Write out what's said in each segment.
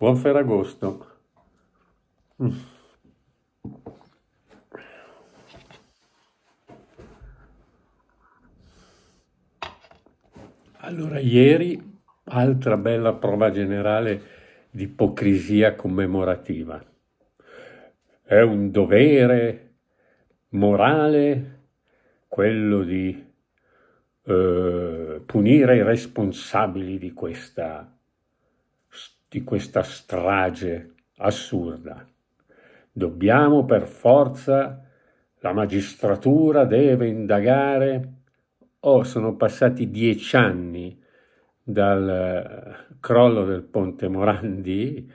Buon Ferragosto. Mm. Allora, ieri, altra bella prova generale di ipocrisia commemorativa. È un dovere morale quello di eh, punire i responsabili di questa di questa strage assurda. Dobbiamo per forza, la magistratura deve indagare. Oh, sono passati dieci anni dal eh, crollo del Ponte Morandi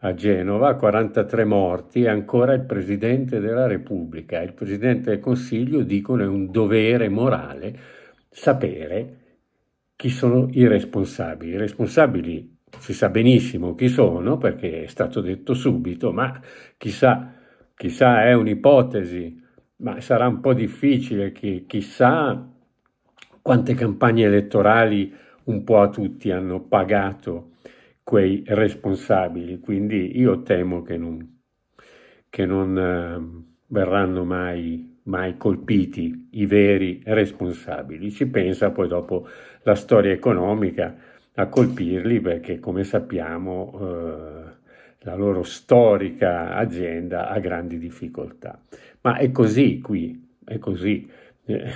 a Genova, 43 morti, e ancora il Presidente della Repubblica, il Presidente del Consiglio dicono è un dovere morale sapere chi sono i responsabili. I responsabili si sa benissimo chi sono perché è stato detto subito, ma chissà, chissà è un'ipotesi, ma sarà un po' difficile che chissà quante campagne elettorali un po' a tutti hanno pagato quei responsabili, quindi io temo che non, che non eh, verranno mai, mai colpiti i veri responsabili. Si pensa poi dopo la storia economica a colpirli perché come sappiamo eh, la loro storica azienda ha grandi difficoltà. Ma è così qui, è così. Eh,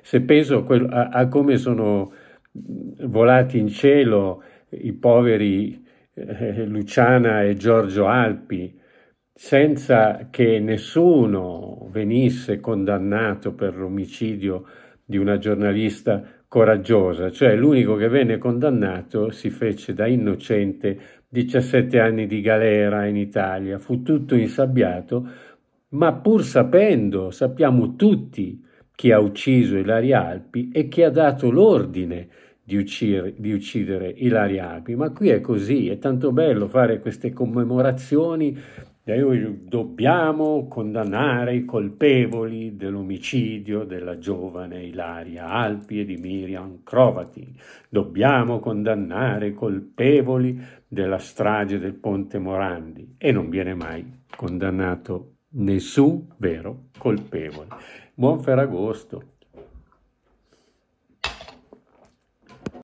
se penso a, a come sono volati in cielo i poveri eh, Luciana e Giorgio Alpi, senza che nessuno venisse condannato per l'omicidio di una giornalista coraggiosa, cioè l'unico che venne condannato si fece da innocente 17 anni di galera in Italia, fu tutto insabbiato, ma pur sapendo, sappiamo tutti chi ha ucciso Ilaria Alpi e chi ha dato l'ordine di uccidere, di uccidere Ilaria Alpi, ma qui è così, è tanto bello fare queste commemorazioni Dobbiamo condannare i colpevoli dell'omicidio della giovane Ilaria Alpi e di Miriam Crovati. Dobbiamo condannare i colpevoli della strage del Ponte Morandi. E non viene mai condannato nessun vero colpevole. Buon Ferragosto.